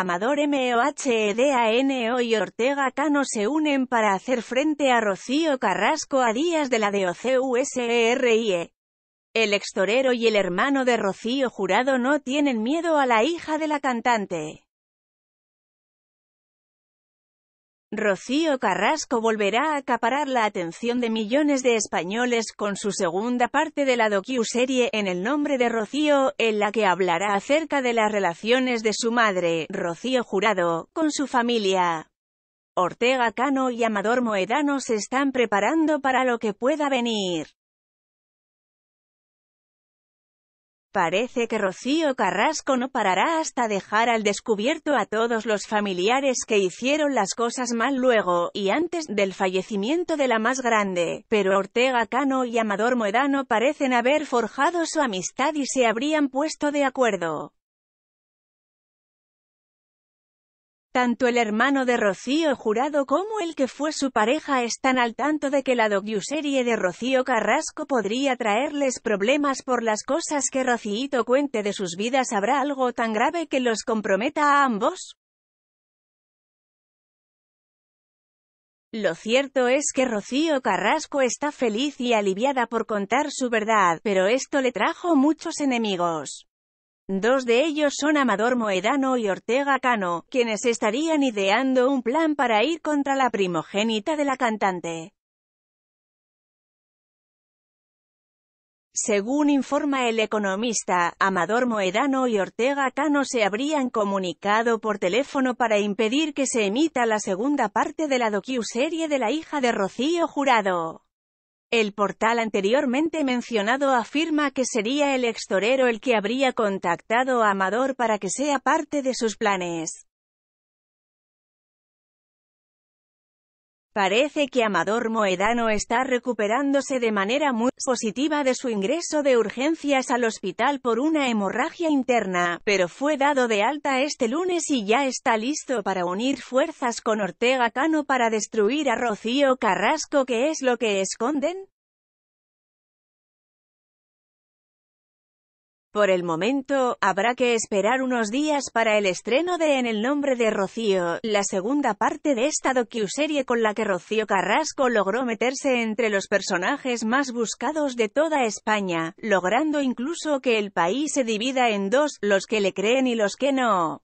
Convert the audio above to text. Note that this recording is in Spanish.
Amador Mohedano e y Ortega Cano se unen para hacer frente a Rocío Carrasco a días de la DOCUSERIE. E. El extorero y el hermano de Rocío Jurado no tienen miedo a la hija de la cantante. Rocío Carrasco volverá a acaparar la atención de millones de españoles con su segunda parte de la docu-serie En el nombre de Rocío, en la que hablará acerca de las relaciones de su madre, Rocío Jurado, con su familia. Ortega Cano y Amador Moedano se están preparando para lo que pueda venir. Parece que Rocío Carrasco no parará hasta dejar al descubierto a todos los familiares que hicieron las cosas mal luego y antes del fallecimiento de la más grande, pero Ortega Cano y Amador Moedano parecen haber forjado su amistad y se habrían puesto de acuerdo. Tanto el hermano de Rocío Jurado como el que fue su pareja están al tanto de que la docu-serie de Rocío Carrasco podría traerles problemas por las cosas que Rocío cuente de sus vidas. ¿Habrá algo tan grave que los comprometa a ambos? Lo cierto es que Rocío Carrasco está feliz y aliviada por contar su verdad, pero esto le trajo muchos enemigos. Dos de ellos son Amador Moedano y Ortega Cano, quienes estarían ideando un plan para ir contra la primogénita de la cantante. Según informa el economista, Amador Moedano y Ortega Cano se habrían comunicado por teléfono para impedir que se emita la segunda parte de la docu-serie de la hija de Rocío Jurado. El portal anteriormente mencionado afirma que sería el extorero el que habría contactado a Amador para que sea parte de sus planes. Parece que Amador Moedano está recuperándose de manera muy positiva de su ingreso de urgencias al hospital por una hemorragia interna, pero fue dado de alta este lunes y ya está listo para unir fuerzas con Ortega Cano para destruir a Rocío Carrasco que es lo que esconden. Por el momento, habrá que esperar unos días para el estreno de En el nombre de Rocío, la segunda parte de esta docu-serie con la que Rocío Carrasco logró meterse entre los personajes más buscados de toda España, logrando incluso que el país se divida en dos, los que le creen y los que no.